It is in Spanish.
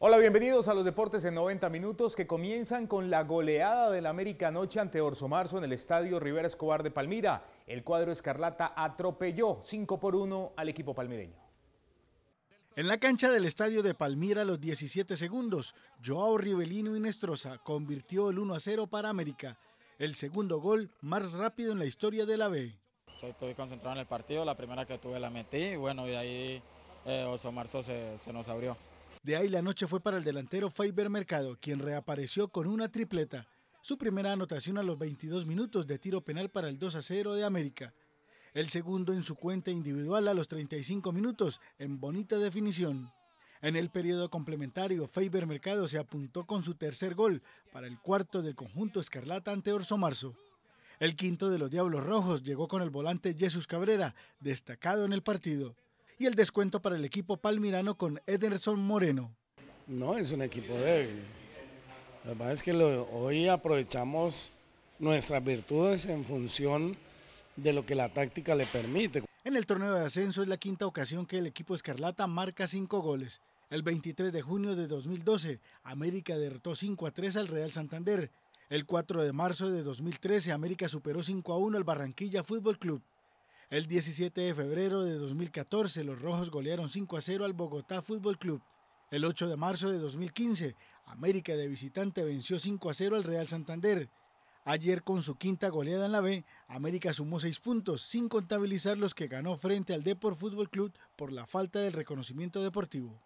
Hola, bienvenidos a los deportes en 90 minutos que comienzan con la goleada de la América noche ante Orso Marzo en el estadio Rivera Escobar de Palmira. El cuadro escarlata atropelló 5 por 1 al equipo palmireño. En la cancha del estadio de Palmira a los 17 segundos, Joao Rivelino Nestroza convirtió el 1 a 0 para América, el segundo gol más rápido en la historia de la B. Estoy, concentrado en el partido, la primera que tuve la metí y bueno, y de ahí eh, Orso Marzo se nos abrió. De ahí la noche fue para el delantero Faber Mercado, quien reapareció con una tripleta, su primera anotación a los 22 minutos de tiro penal para el 2 a 0 de América, el segundo en su cuenta individual a los 35 minutos en bonita definición. En el periodo complementario, Faber Mercado se apuntó con su tercer gol para el cuarto del conjunto Escarlata ante Orso Marzo. El quinto de los Diablos Rojos llegó con el volante Jesús Cabrera, destacado en el partido y el descuento para el equipo palmirano con Ederson Moreno. No, es un equipo débil. La verdad es que hoy aprovechamos nuestras virtudes en función de lo que la táctica le permite. En el torneo de ascenso es la quinta ocasión que el equipo Escarlata marca cinco goles. El 23 de junio de 2012, América derrotó 5 a 3 al Real Santander. El 4 de marzo de 2013, América superó 5 a 1 al Barranquilla Fútbol Club. El 17 de febrero de 2014 los Rojos golearon 5 a 0 al Bogotá Fútbol Club. El 8 de marzo de 2015 América de visitante venció 5 a 0 al Real Santander. Ayer con su quinta goleada en la B, América sumó 6 puntos sin contabilizar los que ganó frente al Deport Fútbol Club por la falta del reconocimiento deportivo.